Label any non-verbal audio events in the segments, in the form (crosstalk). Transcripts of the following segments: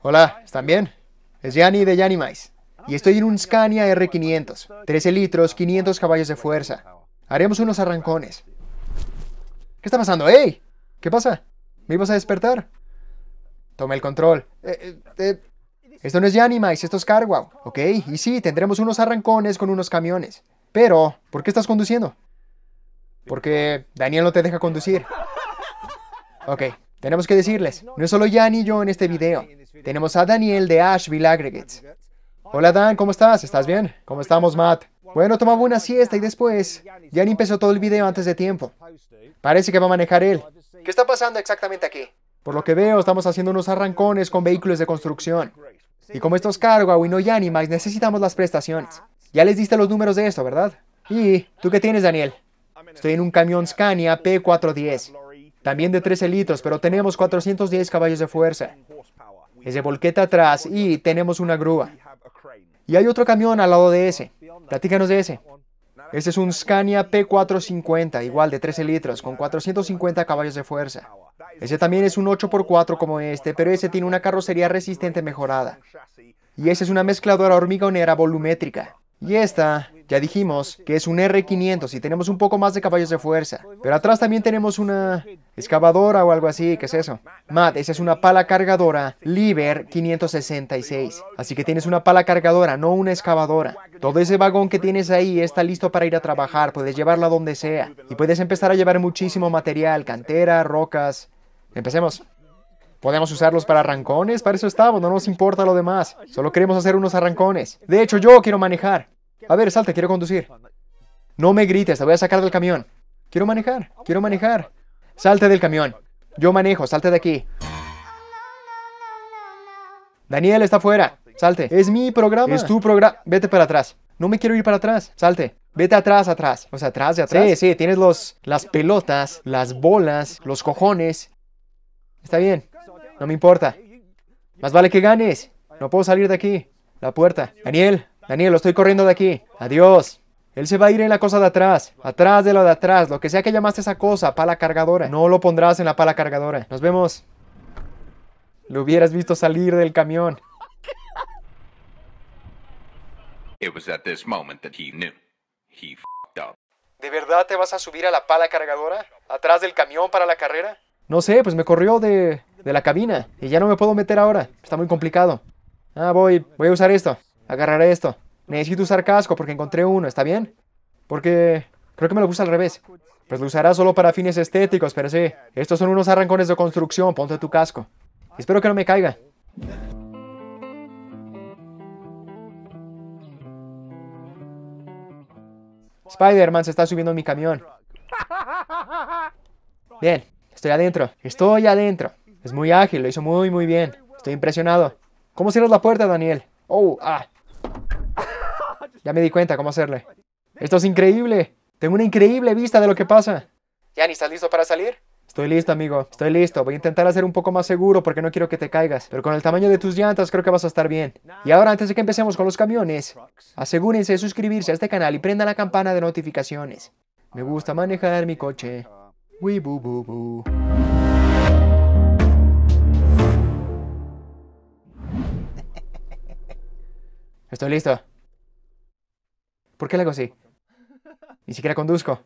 Hola, ¿están bien? Es Yanni de Yanni Y estoy en un Scania R500, 13 litros, 500 caballos de fuerza. Haremos unos arrancones. ¿Qué está pasando? ¡Ey! ¿Qué pasa? ¿Me ibas a despertar? Toma el control. Eh, eh, eh. Esto no es Yanni Mice, esto es Carwow, ¿ok? Y sí, tendremos unos arrancones con unos camiones. Pero, ¿por qué estás conduciendo? Porque Daniel no te deja conducir. Ok, tenemos que decirles, no es solo Jan y yo en este video. Tenemos a Daniel de Asheville Aggregates. Hola Dan, ¿cómo estás? ¿Estás bien? ¿Cómo estamos, Matt? Bueno, tomaba una siesta y después, Jan empezó todo el video antes de tiempo. Parece que va a manejar él. ¿Qué está pasando exactamente aquí? Por lo que veo, estamos haciendo unos arrancones con vehículos de construcción. Y como estos cargo y no Yanimax, necesitamos las prestaciones. Ya les diste los números de esto, ¿verdad? ¿Y tú qué tienes, Daniel? Estoy en un camión Scania P410 también de 13 litros, pero tenemos 410 caballos de fuerza. de volqueta atrás y tenemos una grúa. Y hay otro camión al lado de ese. Platícanos de ese. Este es un Scania P450, igual de 13 litros, con 450 caballos de fuerza. Ese también es un 8x4 como este, pero ese tiene una carrocería resistente mejorada. Y ese es una mezcladora hormigonera volumétrica. Y esta, ya dijimos, que es un R500 y tenemos un poco más de caballos de fuerza. Pero atrás también tenemos una excavadora o algo así, ¿qué es eso? Matt, esa es una pala cargadora Liber 566. Así que tienes una pala cargadora, no una excavadora. Todo ese vagón que tienes ahí está listo para ir a trabajar, puedes llevarla donde sea. Y puedes empezar a llevar muchísimo material, cantera, rocas. Empecemos. Podemos usarlos para arrancones, para eso estamos, no nos importa lo demás. Solo queremos hacer unos arrancones. De hecho, yo quiero manejar. A ver, salte, quiero conducir. No me grites, te voy a sacar del camión. Quiero manejar, quiero manejar. Salte del camión. Yo manejo, salte de aquí. Daniel está afuera. Salte. Es mi programa. Es tu programa. Vete para atrás. No me quiero ir para atrás. Salte. Vete atrás, atrás. O sea, atrás de atrás. Sí, sí, tienes los, las pelotas, las bolas, los cojones. Está bien. No me importa. Más vale que ganes. No puedo salir de aquí. La puerta. Daniel, Daniel, lo estoy corriendo de aquí. Adiós. Él se va a ir en la cosa de atrás, atrás de lo de atrás, lo que sea que llamaste esa cosa, pala cargadora. No lo pondrás en la pala cargadora. Nos vemos. Lo hubieras visto salir del camión. ¿De verdad te vas a subir a la pala cargadora? ¿Atrás del camión para la carrera? No sé, pues me corrió de de la cabina y ya no me puedo meter ahora. Está muy complicado. Ah, voy, voy a usar esto. Agarraré esto. Necesito usar casco porque encontré uno, ¿está bien? Porque creo que me lo gusta al revés. Pues lo usará solo para fines estéticos, pero sí. Estos son unos arrancones de construcción, ponte tu casco. Espero que no me caiga. Spider-Man se está subiendo a mi camión. (laughs) Bien, estoy adentro. Estoy adentro. Es muy ágil, lo hizo muy, muy bien. Estoy impresionado. ¿Cómo cierras la puerta, Daniel? Oh, ah. Ya me di cuenta cómo hacerle. Esto es increíble. Tengo una increíble vista de lo que pasa. ni ¿estás listo para salir? Estoy listo, amigo. Estoy listo. Voy a intentar hacer un poco más seguro porque no quiero que te caigas. Pero con el tamaño de tus llantas creo que vas a estar bien. Y ahora, antes de que empecemos con los camiones, asegúrense de suscribirse a este canal y prendan la campana de notificaciones. Me gusta manejar mi coche. ¡Wee! Estoy listo. ¿Por qué le hago así? Ni siquiera conduzco.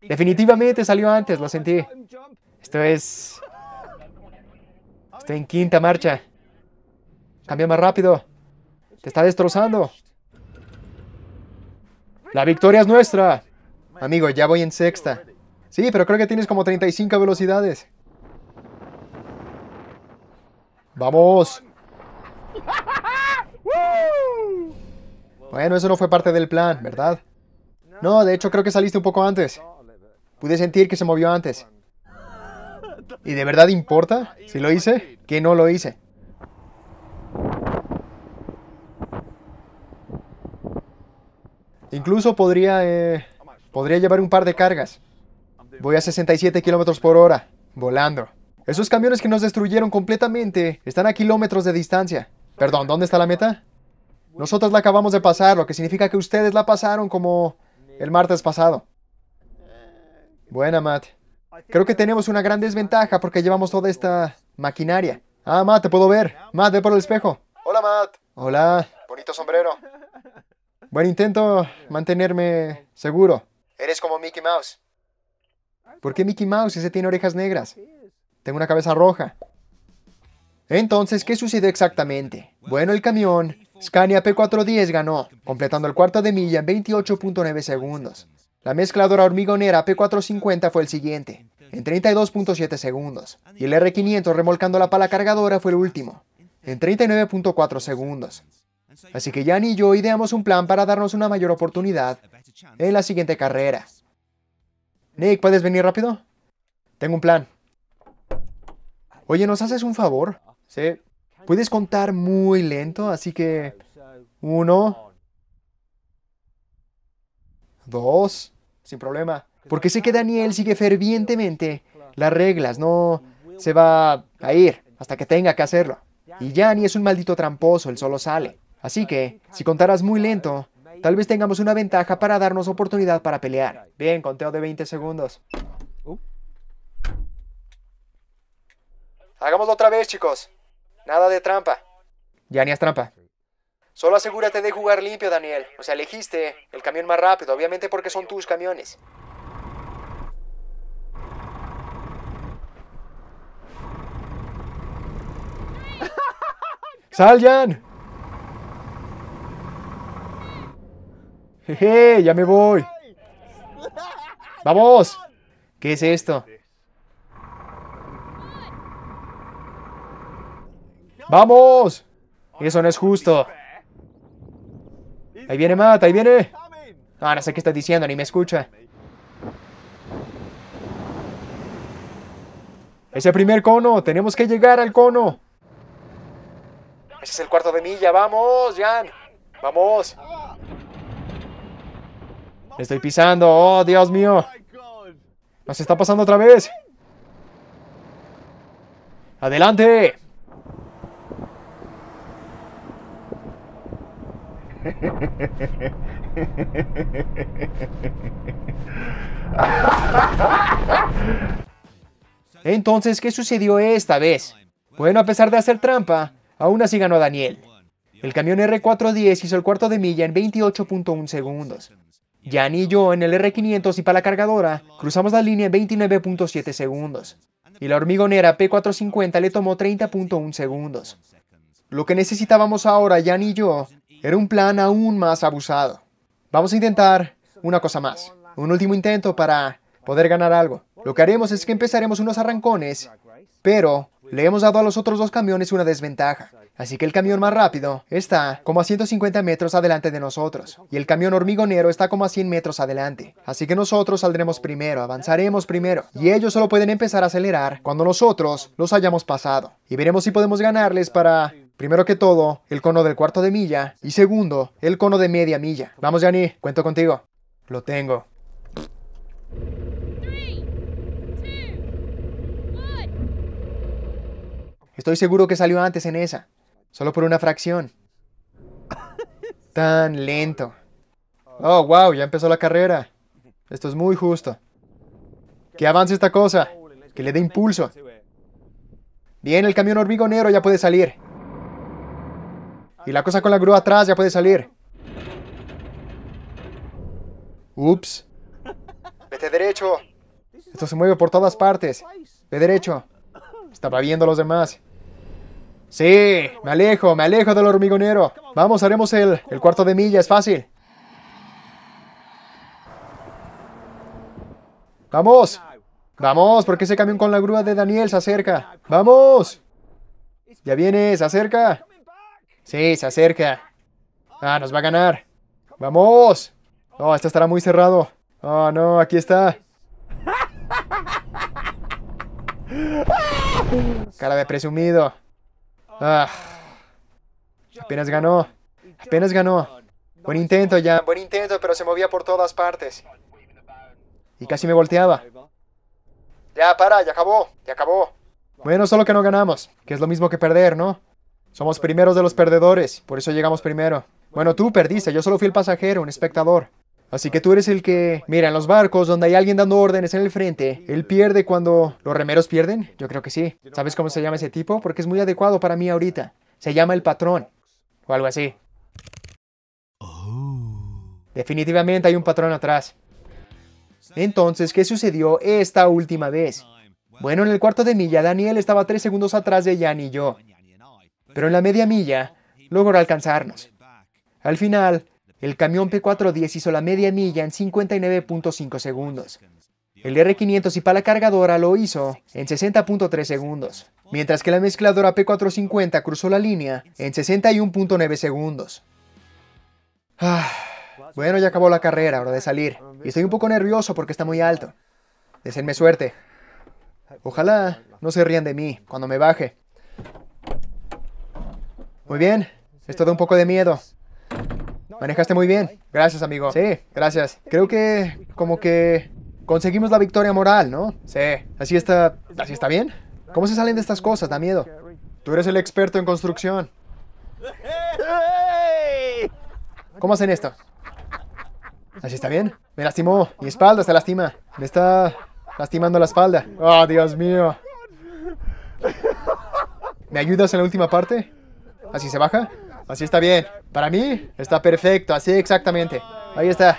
Definitivamente salió antes, lo sentí. Esto es... Estoy en quinta marcha. Cambia más rápido. Te está destrozando. La victoria es nuestra. Amigo, ya voy en sexta. Sí, pero creo que tienes como 35 velocidades. ¡Vamos! (laughs) Bueno, eso no fue parte del plan, ¿verdad? No, de hecho creo que saliste un poco antes. Pude sentir que se movió antes. ¿Y de verdad importa si lo hice? Que no lo hice. Incluso podría, eh, podría llevar un par de cargas. Voy a 67 km por hora, volando. Esos camiones que nos destruyeron completamente están a kilómetros de distancia. Perdón, ¿dónde está la meta? Nosotros la acabamos de pasar, lo que significa que ustedes la pasaron como el martes pasado. Buena, Matt. Creo que tenemos una gran desventaja porque llevamos toda esta maquinaria. Ah, Matt, te puedo ver. Matt, ve por el espejo. Hola, Matt. Hola. Bonito sombrero. bueno, intento mantenerme seguro. Eres como Mickey Mouse. ¿Por qué Mickey Mouse? Ese tiene orejas negras. Tengo una cabeza roja. Entonces, ¿qué sucedió exactamente? Bueno, el camión Scania P410 ganó, completando el cuarto de milla en 28.9 segundos. La mezcladora hormigonera P450 fue el siguiente, en 32.7 segundos, y el R500 remolcando la pala cargadora fue el último, en 39.4 segundos. Así que Jan y yo ideamos un plan para darnos una mayor oportunidad en la siguiente carrera. Nick, ¿puedes venir rápido? Tengo un plan. Oye, ¿nos haces un favor? Sí. Puedes contar muy lento, así que... Uno. Dos. Sin problema. Porque sé que Daniel sigue fervientemente las reglas, no se va a ir hasta que tenga que hacerlo. Y ya ni es un maldito tramposo, él solo sale. Así que, si contaras muy lento, tal vez tengamos una ventaja para darnos oportunidad para pelear. Bien, conteo de 20 segundos. Hagámoslo otra vez, chicos. Nada de trampa. Ya ni es trampa. Solo asegúrate de jugar limpio, Daniel. O sea, elegiste el camión más rápido, obviamente porque son tus camiones. (laughs) Jan! Jeje, ya me voy. (laughs) ¡Vamos! ¿Qué es esto? ¡Vamos! Eso no es justo. Ahí viene Matt, ahí viene. Ah, sé qué está diciendo, ni me escucha. Ese primer cono, tenemos que llegar al cono. Ese es el cuarto de milla, vamos, Jan. Vamos. estoy pisando, oh, Dios mío. Nos está pasando otra vez. Adelante. Entonces, ¿qué sucedió esta vez? Bueno, a pesar de hacer trampa, aún así ganó Daniel. El camión R410 hizo el cuarto de milla en 28.1 segundos. Jan y yo en el R500 y para la cargadora cruzamos la línea en 29.7 segundos. Y la hormigonera P450 le tomó 30.1 segundos. Lo que necesitábamos ahora, Jan y yo, era un plan aún más abusado. Vamos a intentar una cosa más, un último intento para poder ganar algo. Lo que haremos es que empezaremos unos arrancones, pero le hemos dado a los otros dos camiones una desventaja. Así que el camión más rápido está como a 150 metros adelante de nosotros y el camión hormigonero está como a 100 metros adelante. Así que nosotros saldremos primero, avanzaremos primero y ellos solo pueden empezar a acelerar cuando nosotros los hayamos pasado. Y veremos si podemos ganarles para Primero que todo, el cono del cuarto de milla y segundo, el cono de media milla. Vamos, Yanni, cuento contigo. Lo tengo. Estoy seguro que salió antes en esa. Solo por una fracción. (laughs) Tan lento. Oh, wow, ya empezó la carrera. Esto es muy justo. Que avance esta cosa. Que le dé impulso. Bien, el camión hormigonero ya puede salir. Y la cosa con la grúa atrás ya puede salir. Ups. Vete derecho. Esto se mueve por todas partes. Vete derecho. Estaba viendo a los demás. Sí, me alejo, me alejo del hormigonero. Vamos, haremos el, el cuarto de milla, es fácil. Vamos. Vamos, porque ese camión con la grúa de Daniel se acerca. Vamos. Ya vienes, acerca. Sí, se acerca. Ah, nos va a ganar. ¡Vamos! Oh, esto estará muy cerrado. Oh, no, aquí está. Cara de presumido. Ah. Apenas ganó. Apenas ganó. Buen intento, ya. Buen intento, pero se movía por todas partes. Y casi me volteaba. Ya, para, ya acabó. Ya acabó. Bueno, solo que no ganamos. Que es lo mismo que perder, ¿no? Somos primeros de los perdedores, por eso llegamos primero. Bueno, tú perdiste, yo solo fui el pasajero, un espectador. Así que tú eres el que... Mira, en los barcos donde hay alguien dando órdenes en el frente, él pierde cuando... ¿Los remeros pierden? Yo creo que sí. ¿Sabes cómo se llama ese tipo? Porque es muy adecuado para mí ahorita. Se llama el patrón. O algo así. Definitivamente hay un patrón atrás. Entonces, ¿qué sucedió esta última vez? Bueno, en el cuarto de milla, Daniel estaba tres segundos atrás de Jan y yo pero en la media milla logró alcanzarnos. Al final, el camión P410 hizo la media milla en 59.5 segundos. El R500 y pala cargadora lo hizo en 60.3 segundos, mientras que la mezcladora P450 cruzó la línea en 61.9 segundos. Ah, bueno, ya acabó la carrera, hora de salir. Y estoy un poco nervioso porque está muy alto. Deseenme suerte. Ojalá no se rían de mí cuando me baje. Muy bien. Esto da un poco de miedo. Manejaste muy bien. Gracias, amigo. Sí, gracias. Creo que como que conseguimos la victoria moral, ¿no? Sí. Así está... ¿Así está bien? ¿Cómo se salen de estas cosas? Da miedo. Tú eres el experto en construcción. ¿Cómo hacen esto? ¿Así está bien? Me lastimó. Mi espalda se lastima. Me está lastimando la espalda. Oh, Dios mío. ¿Me ayudas en la última parte? ¿Así se baja? Así está bien. Para mí, está perfecto. Así exactamente. Ahí está.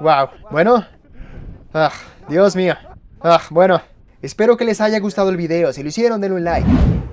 Wow. Bueno. Ah, Dios mío. Ah, bueno. Espero que les haya gustado el video. Si lo hicieron, denle un like.